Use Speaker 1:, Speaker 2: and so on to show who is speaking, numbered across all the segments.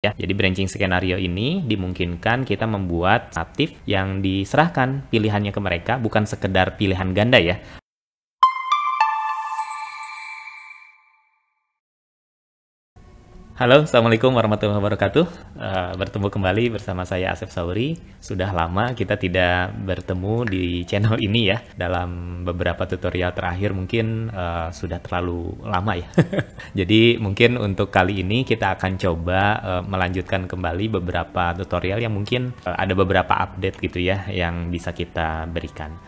Speaker 1: Ya, jadi branching skenario ini dimungkinkan kita membuat aktif yang diserahkan pilihannya ke mereka bukan sekedar pilihan ganda ya, Halo, Assalamualaikum warahmatullahi wabarakatuh. Uh, bertemu kembali bersama saya Asep Sauri. Sudah lama kita tidak bertemu di channel ini ya. Dalam beberapa tutorial terakhir mungkin uh, sudah terlalu lama ya. Jadi mungkin untuk kali ini kita akan coba uh, melanjutkan kembali beberapa tutorial yang mungkin uh, ada beberapa update gitu ya yang bisa kita berikan.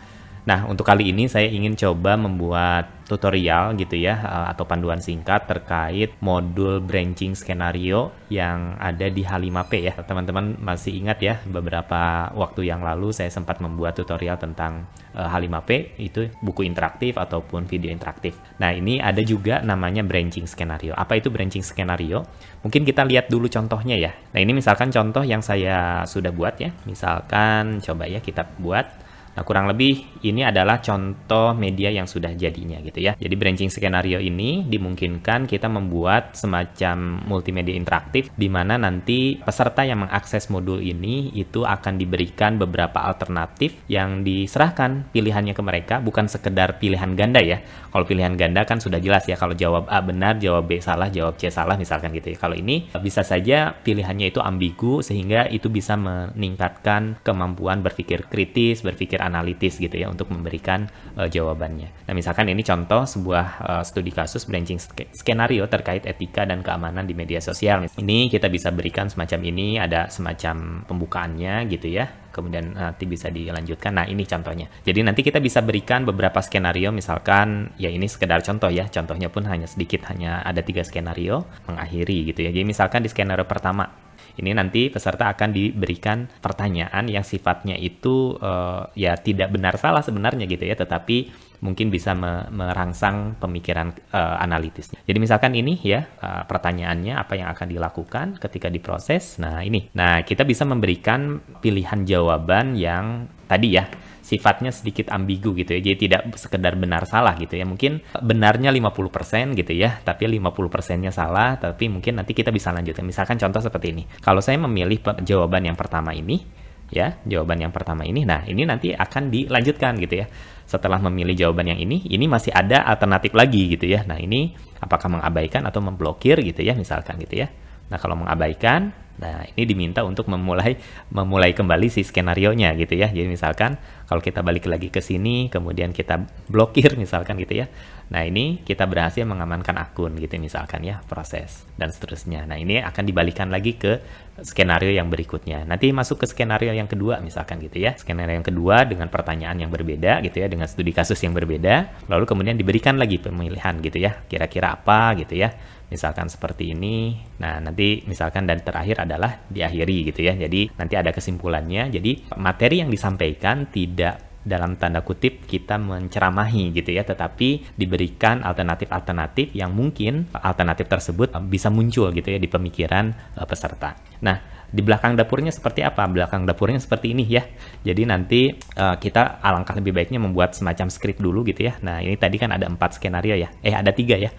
Speaker 1: Nah, untuk kali ini saya ingin coba membuat tutorial gitu ya eh, atau panduan singkat terkait modul branching skenario yang ada di H5P ya. Teman-teman masih ingat ya beberapa waktu yang lalu saya sempat membuat tutorial tentang H5P eh, itu buku interaktif ataupun video interaktif. Nah, ini ada juga namanya branching skenario. Apa itu branching skenario? Mungkin kita lihat dulu contohnya ya. Nah, ini misalkan contoh yang saya sudah buat ya. Misalkan coba ya kita buat Nah, kurang lebih ini adalah contoh media yang sudah jadinya gitu ya. Jadi branching skenario ini dimungkinkan kita membuat semacam multimedia interaktif di mana nanti peserta yang mengakses modul ini itu akan diberikan beberapa alternatif yang diserahkan pilihannya ke mereka bukan sekedar pilihan ganda ya. Kalau pilihan ganda kan sudah jelas ya kalau jawab A benar, jawab B salah, jawab C salah misalkan gitu ya. Kalau ini bisa saja pilihannya itu ambigu sehingga itu bisa meningkatkan kemampuan berpikir kritis, berpikir analitis gitu ya untuk memberikan uh, jawabannya. Nah, misalkan ini contoh sebuah uh, studi kasus branching sk skenario terkait etika dan keamanan di media sosial. Ini kita bisa berikan semacam ini ada semacam pembukaannya gitu ya. Kemudian nanti bisa dilanjutkan. Nah, ini contohnya. Jadi nanti kita bisa berikan beberapa skenario misalkan ya ini sekedar contoh ya. Contohnya pun hanya sedikit hanya ada tiga skenario mengakhiri gitu ya. Jadi misalkan di skenario pertama ini nanti peserta akan diberikan pertanyaan yang sifatnya itu uh, ya tidak benar salah sebenarnya gitu ya, tetapi mungkin bisa me merangsang pemikiran uh, analitis. Jadi misalkan ini ya uh, pertanyaannya apa yang akan dilakukan ketika diproses. Nah ini, nah kita bisa memberikan pilihan jawaban yang tadi ya sifatnya sedikit ambigu gitu ya. Jadi tidak sekedar benar salah gitu ya. Mungkin benarnya 50% gitu ya, tapi 50%-nya salah, tapi mungkin nanti kita bisa lanjutkan. Misalkan contoh seperti ini. Kalau saya memilih jawaban yang pertama ini, ya jawaban yang pertama ini nah ini nanti akan dilanjutkan gitu ya setelah memilih jawaban yang ini ini masih ada alternatif lagi gitu ya nah ini apakah mengabaikan atau memblokir gitu ya misalkan gitu ya nah kalau mengabaikan Nah, ini diminta untuk memulai memulai kembali si skenario nya gitu ya. Jadi misalkan kalau kita balik lagi ke sini, kemudian kita blokir misalkan gitu ya. Nah, ini kita berhasil mengamankan akun gitu misalkan ya, proses dan seterusnya. Nah, ini akan dibalikan lagi ke skenario yang berikutnya. Nanti masuk ke skenario yang kedua misalkan gitu ya. Skenario yang kedua dengan pertanyaan yang berbeda gitu ya, dengan studi kasus yang berbeda. Lalu kemudian diberikan lagi pemilihan gitu ya. Kira-kira apa gitu ya misalkan seperti ini. Nah, nanti misalkan dan terakhir adalah diakhiri gitu ya. Jadi nanti ada kesimpulannya. Jadi materi yang disampaikan tidak dalam tanda kutip kita menceramahi gitu ya tetapi diberikan alternatif-alternatif yang mungkin alternatif tersebut bisa muncul gitu ya di pemikiran eh, peserta. Nah, di belakang dapurnya seperti apa? Belakang dapurnya seperti ini ya. Jadi nanti uh, kita alangkah lebih baiknya membuat semacam skrip dulu gitu ya. Nah ini tadi kan ada empat skenario ya. Eh ada tiga ya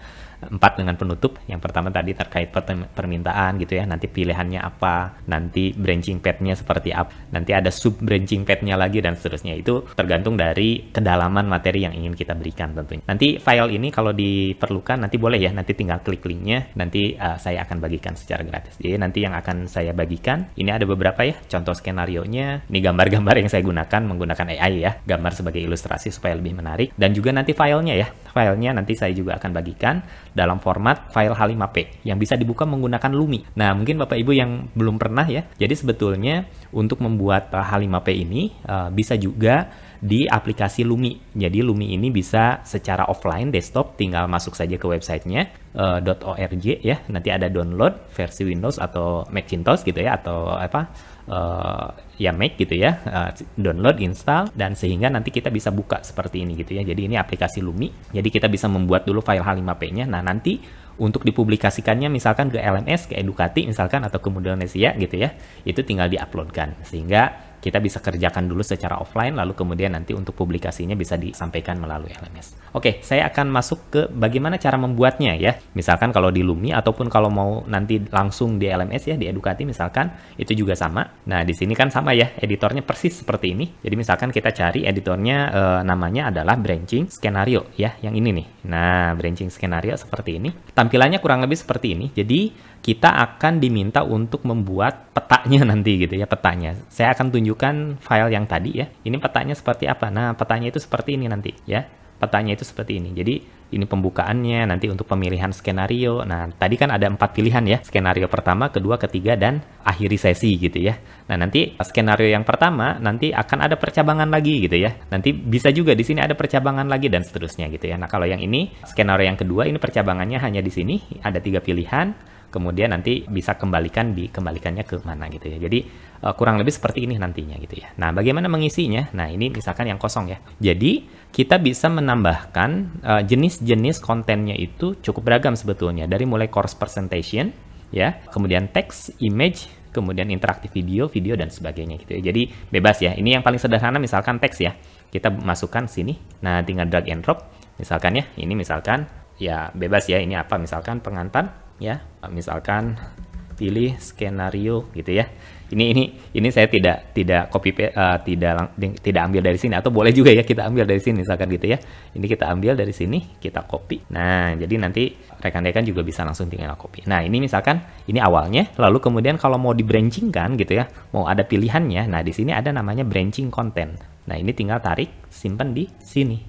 Speaker 1: empat dengan penutup. Yang pertama tadi terkait permintaan gitu ya, nanti pilihannya apa, nanti branching padnya seperti apa, nanti ada sub branching padnya lagi dan seterusnya. Itu tergantung dari kedalaman materi yang ingin kita berikan tentunya. Nanti file ini kalau diperlukan nanti boleh ya, nanti tinggal klik linknya, nanti uh, saya akan bagikan secara gratis. Jadi nanti yang akan saya bagikan, ini ada beberapa ya, contoh skenario nya, ini gambar-gambar yang saya gunakan menggunakan AI ya, gambar sebagai ilustrasi supaya lebih menarik. Dan juga nanti filenya ya, filenya nanti saya juga akan bagikan dalam format file H5P yang bisa dibuka menggunakan Lumi. Nah, mungkin Bapak Ibu yang belum pernah ya. Jadi sebetulnya untuk membuat H5P eh, ini eh, bisa juga di aplikasi Lumi. Jadi Lumi ini bisa secara offline desktop tinggal masuk saja ke websitenya uh, .org ya. Nanti ada download versi Windows atau Macintosh gitu ya atau apa uh, ya make gitu ya, uh, download, install, dan sehingga nanti kita bisa buka seperti ini gitu ya. Jadi ini aplikasi Lumi, jadi kita bisa membuat dulu file H5P-nya. Nah nanti untuk dipublikasikannya misalkan ke LMS, ke Edukati misalkan atau ke Indonesia gitu ya, itu tinggal diuploadkan sehingga kita bisa kerjakan dulu secara offline lalu kemudian nanti untuk publikasinya bisa disampaikan melalui LMS. Oke, saya akan masuk ke bagaimana cara membuatnya ya. Misalkan kalau di Lumi ataupun kalau mau nanti langsung di LMS ya di Edukati misalkan itu juga sama. Nah, di sini kan sama ya, editornya persis seperti ini. Jadi misalkan kita cari editornya e, namanya adalah branching skenario ya, yang ini nih. Nah, branching skenario seperti ini. Tampilannya kurang lebih seperti ini. Jadi kita akan diminta untuk membuat petanya nanti gitu ya, petanya. Saya akan tunjuk menunjukkan file yang tadi ya. Ini petanya seperti apa? Nah, petanya itu seperti ini nanti ya. Petanya itu seperti ini. Jadi ini pembukaannya, nanti untuk pemilihan skenario. Nah, tadi kan ada empat pilihan ya. Skenario pertama, kedua, ketiga, dan akhiri sesi gitu ya. Nah, nanti skenario yang pertama, nanti akan ada percabangan lagi gitu ya. Nanti bisa juga di sini ada percabangan lagi dan seterusnya gitu ya. Nah, kalau yang ini, skenario yang kedua, ini percabangannya hanya di sini. Ada tiga pilihan kemudian nanti bisa kembalikan di kembalikannya ke mana gitu ya. Jadi uh, kurang lebih seperti ini nantinya gitu ya. Nah, bagaimana mengisinya? Nah, ini misalkan yang kosong ya. Jadi kita bisa menambahkan eh, jenis-jenis uh, kontennya itu cukup beragam sebetulnya dari mulai course presentation ya, kemudian teks, image, kemudian interaktif video, video dan sebagainya gitu ya. Jadi bebas ya. Ini yang paling sederhana misalkan teks ya. Kita masukkan sini. Nah, tinggal drag and drop misalkan ya. Ini misalkan ya bebas ya. Ini apa misalkan pengantar ya misalkan pilih skenario gitu ya ini ini ini saya tidak tidak copy uh, tidak tidak ambil dari sini atau boleh juga ya kita ambil dari sini misalkan gitu ya ini kita ambil dari sini kita copy nah jadi nanti rekan-rekan juga bisa langsung tinggal copy nah ini misalkan ini awalnya lalu kemudian kalau mau di branching kan gitu ya mau ada pilihannya nah di sini ada namanya branching content nah ini tinggal tarik simpan di sini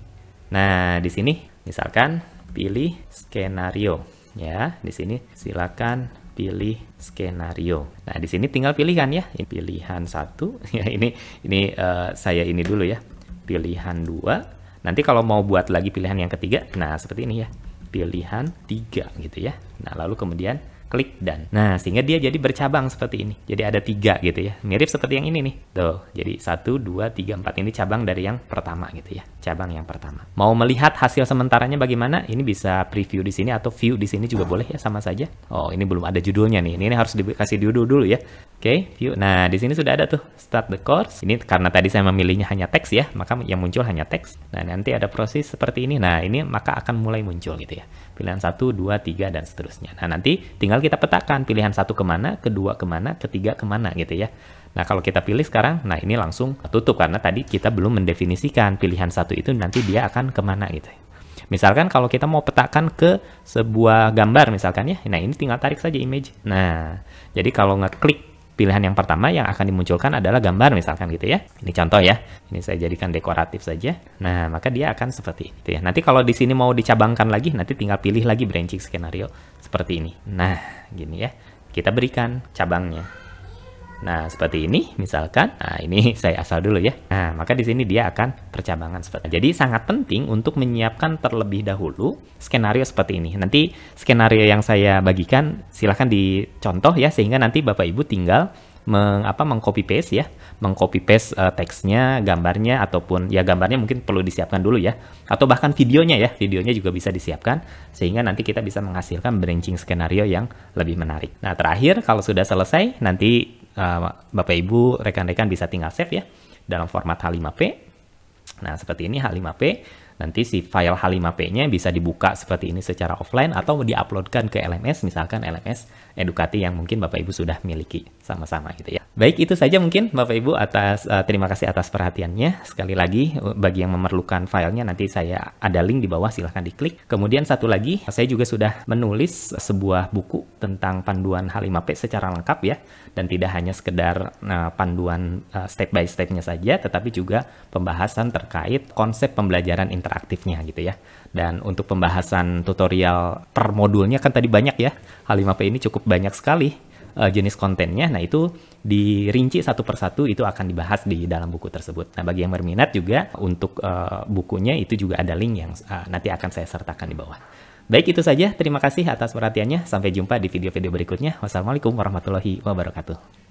Speaker 1: nah di sini misalkan pilih skenario ya di sini silakan pilih skenario. Nah di sini tinggal pilihan ya, ini pilihan satu ya ini ini uh, saya ini dulu ya, pilihan dua. Nanti kalau mau buat lagi pilihan yang ketiga, nah seperti ini ya, pilihan tiga gitu ya. Nah lalu kemudian klik dan. Nah, sehingga dia jadi bercabang seperti ini. Jadi ada tiga gitu ya. Mirip seperti yang ini nih. Tuh, jadi satu, dua, tiga, empat. Ini cabang dari yang pertama gitu ya. Cabang yang pertama. Mau melihat hasil sementaranya bagaimana? Ini bisa preview di sini atau view di sini juga boleh ya, sama saja. Oh, ini belum ada judulnya nih. Ini, harus dikasih judul dulu ya. Oke, okay, view. Nah, di sini sudah ada tuh start the course. Ini karena tadi saya memilihnya hanya teks ya, maka yang muncul hanya teks. Nah, nanti ada proses seperti ini. Nah, ini maka akan mulai muncul gitu ya pilihan satu dua tiga dan seterusnya. Nah, nanti tinggal kita petakan pilihan satu kemana, kedua kemana, ketiga kemana gitu ya. Nah, kalau kita pilih sekarang, nah ini langsung tutup karena tadi kita belum mendefinisikan pilihan satu itu nanti dia akan kemana gitu ya. Misalkan kalau kita mau petakan ke sebuah gambar misalkan ya, nah ini tinggal tarik saja image. Nah, jadi kalau ngeklik pilihan yang pertama yang akan dimunculkan adalah gambar misalkan gitu ya. Ini contoh ya. Ini saya jadikan dekoratif saja. Nah, maka dia akan seperti ini. Gitu ya. Nanti kalau di sini mau dicabangkan lagi, nanti tinggal pilih lagi branching skenario seperti ini. Nah, gini ya. Kita berikan cabangnya. Nah, seperti ini misalkan. Nah, ini saya asal dulu ya. Nah, maka di sini dia akan percabangan seperti ini. Jadi sangat penting untuk menyiapkan terlebih dahulu skenario seperti ini. Nanti skenario yang saya bagikan silahkan dicontoh ya sehingga nanti Bapak Ibu tinggal mengapa mengcopy paste ya mengcopy paste uh, teksnya gambarnya ataupun ya gambarnya mungkin perlu disiapkan dulu ya atau bahkan videonya ya videonya juga bisa disiapkan sehingga nanti kita bisa menghasilkan branching skenario yang lebih menarik nah terakhir kalau sudah selesai nanti Eh, Bapak Ibu rekan-rekan bisa tinggal save ya dalam format H5P. Nah, seperti ini H5P. Nanti si file H5P-nya bisa dibuka seperti ini secara offline atau diuploadkan ke LMS, misalkan LMS edukasi yang mungkin Bapak Ibu sudah miliki sama-sama gitu ya. Baik itu saja mungkin Bapak Ibu atas uh, terima kasih atas perhatiannya. Sekali lagi eh, bagi yang memerlukan filenya nanti saya ada link di bawah silahkan diklik. Kemudian satu lagi saya juga sudah menulis sebuah buku tentang panduan H5P secara lengkap ya dan tidak hanya sekedar uh, panduan uh, step by stepnya saja tetapi juga pembahasan terkait konsep pembelajaran interaktifnya gitu ya. Dan untuk pembahasan tutorial per modulnya kan tadi banyak ya. H5P ini cukup banyak sekali eh, jenis kontennya. Nah, itu dirinci satu persatu itu akan dibahas di dalam buku tersebut. Nah, bagi yang berminat juga untuk uh, bukunya itu juga ada link yang uh, nanti akan saya sertakan di bawah. Baik, itu saja. Terima kasih atas perhatiannya. Sampai jumpa di video-video berikutnya. Wassalamualaikum warahmatullahi wabarakatuh.